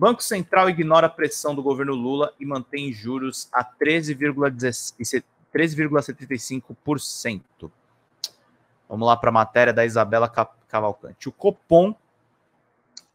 Banco Central ignora a pressão do governo Lula e mantém juros a 13,75%. Vamos lá para a matéria da Isabela Cavalcante. O Copom, que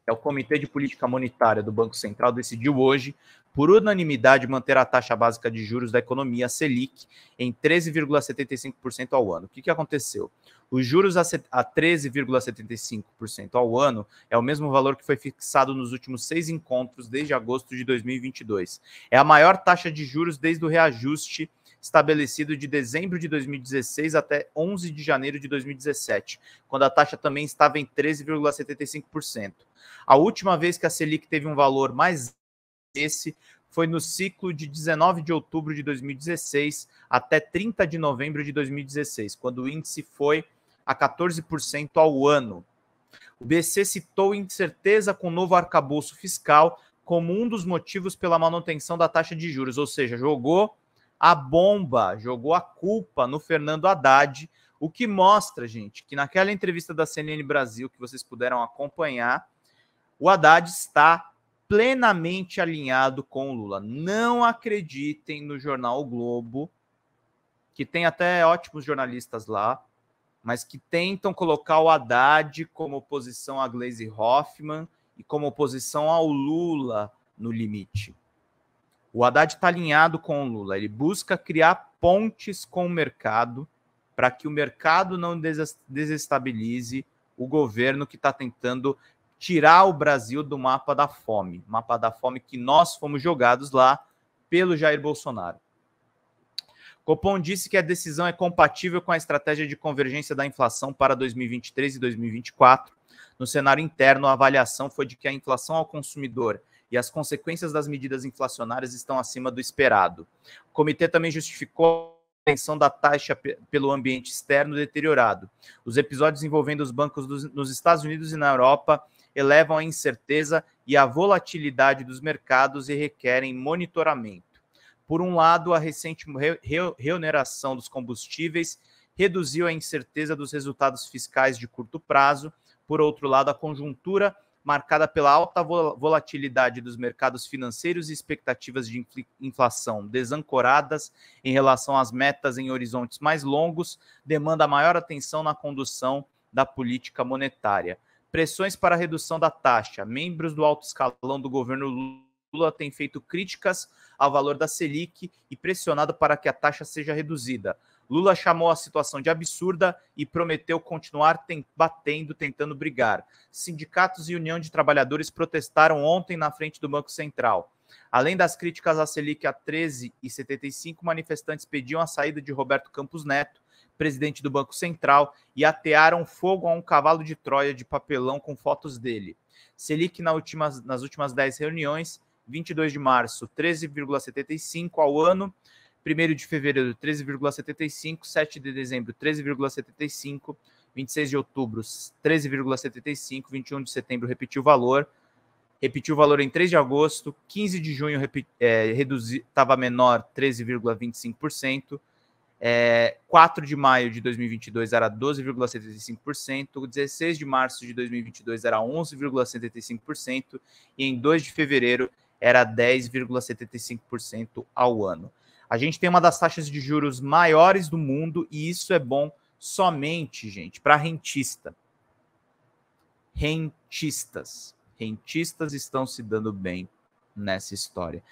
é o Comitê de Política Monetária do Banco Central, decidiu hoje por unanimidade, manter a taxa básica de juros da economia, Selic, em 13,75% ao ano. O que, que aconteceu? Os juros a 13,75% ao ano é o mesmo valor que foi fixado nos últimos seis encontros desde agosto de 2022. É a maior taxa de juros desde o reajuste estabelecido de dezembro de 2016 até 11 de janeiro de 2017, quando a taxa também estava em 13,75%. A última vez que a Selic teve um valor mais esse foi no ciclo de 19 de outubro de 2016 até 30 de novembro de 2016, quando o índice foi a 14% ao ano. O BC citou incerteza com o novo arcabouço fiscal como um dos motivos pela manutenção da taxa de juros, ou seja, jogou a bomba, jogou a culpa no Fernando Haddad, o que mostra, gente, que naquela entrevista da CNN Brasil que vocês puderam acompanhar, o Haddad está plenamente alinhado com o Lula. Não acreditem no jornal o Globo, que tem até ótimos jornalistas lá, mas que tentam colocar o Haddad como oposição a Glaze Hoffman e como oposição ao Lula no limite. O Haddad está alinhado com o Lula. Ele busca criar pontes com o mercado para que o mercado não desestabilize o governo que está tentando tirar o Brasil do mapa da fome, mapa da fome que nós fomos jogados lá pelo Jair Bolsonaro. Copom disse que a decisão é compatível com a estratégia de convergência da inflação para 2023 e 2024. No cenário interno, a avaliação foi de que a inflação ao consumidor e as consequências das medidas inflacionárias estão acima do esperado. O comitê também justificou manutenção da taxa pelo ambiente externo deteriorado. Os episódios envolvendo os bancos dos, nos Estados Unidos e na Europa elevam a incerteza e a volatilidade dos mercados e requerem monitoramento. Por um lado, a recente reoneração dos combustíveis reduziu a incerteza dos resultados fiscais de curto prazo. Por outro lado, a conjuntura, marcada pela alta volatilidade dos mercados financeiros e expectativas de inflação desancoradas em relação às metas em horizontes mais longos, demanda maior atenção na condução da política monetária. Pressões para redução da taxa. Membros do alto escalão do governo Lula têm feito críticas ao valor da Selic e pressionado para que a taxa seja reduzida. Lula chamou a situação de absurda e prometeu continuar tem, batendo, tentando brigar. Sindicatos e União de Trabalhadores protestaram ontem na frente do Banco Central. Além das críticas à Selic a 13 e 75, manifestantes pediam a saída de Roberto Campos Neto, presidente do Banco Central, e atearam fogo a um cavalo de Troia de papelão com fotos dele. Selic na última, nas últimas 10 reuniões, 22 de março, 13,75 ao ano, 1 de fevereiro, 13,75, 7 de dezembro, 13,75, 26 de outubro, 13,75, 21 de setembro, repetiu o valor, repetiu o valor em 3 de agosto, 15 de junho estava eh, é, menor, 13,25%, é, 4 de maio de 2022 era 12,75%, 16 de março de 2022 era 11,75% e em 2 de fevereiro era 10,75% ao ano. A gente tem uma das taxas de juros maiores do mundo e isso é bom somente, gente, para rentista. Rentistas. Rentistas estão se dando bem nessa história.